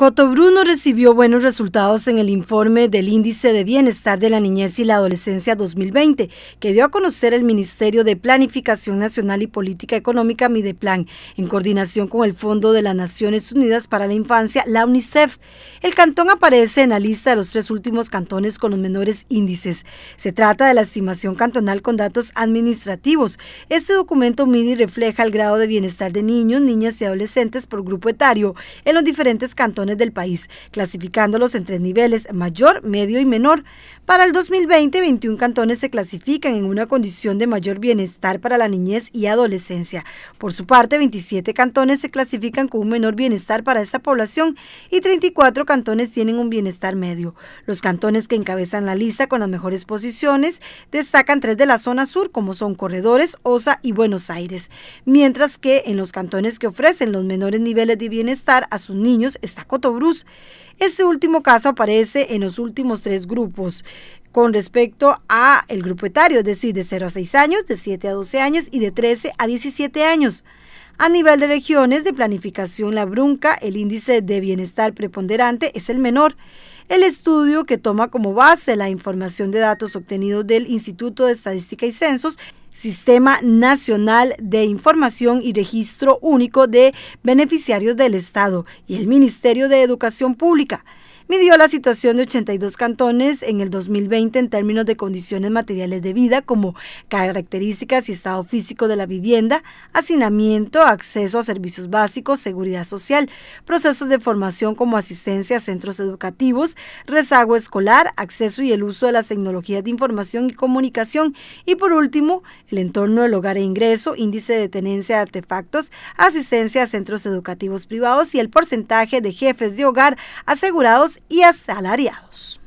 Cotobruno recibió buenos resultados en el informe del Índice de Bienestar de la Niñez y la Adolescencia 2020 que dio a conocer el Ministerio de Planificación Nacional y Política Económica Mideplan en coordinación con el Fondo de las Naciones Unidas para la Infancia, la UNICEF. El cantón aparece en la lista de los tres últimos cantones con los menores índices. Se trata de la estimación cantonal con datos administrativos. Este documento MIDI refleja el grado de bienestar de niños, niñas y adolescentes por grupo etario en los diferentes cantones del país, clasificándolos en tres niveles, mayor, medio y menor. Para el 2020, 21 cantones se clasifican en una condición de mayor bienestar para la niñez y adolescencia. Por su parte, 27 cantones se clasifican con un menor bienestar para esta población y 34 cantones tienen un bienestar medio. Los cantones que encabezan la lista con las mejores posiciones destacan tres de la zona sur, como son Corredores, Osa y Buenos Aires, mientras que en los cantones que ofrecen los menores niveles de bienestar a sus niños está Cotobrus. Este último caso aparece en los últimos tres grupos con respecto a el grupo etario, es decir, de 0 a 6 años, de 7 a 12 años y de 13 a 17 años. A nivel de regiones de planificación La Brunca, el índice de bienestar preponderante es el menor. El estudio que toma como base la información de datos obtenidos del Instituto de Estadística y Censos, Sistema Nacional de Información y Registro Único de Beneficiarios del Estado y el Ministerio de Educación Pública midió la situación de 82 cantones en el 2020 en términos de condiciones materiales de vida como características y estado físico de la vivienda, hacinamiento, acceso a servicios básicos, seguridad social, procesos de formación como asistencia a centros educativos, rezago escolar, acceso y el uso de las tecnologías de información y comunicación y por último, el entorno del hogar e ingreso, índice de tenencia de artefactos, asistencia a centros educativos privados y el porcentaje de jefes de hogar asegurados y asalariados.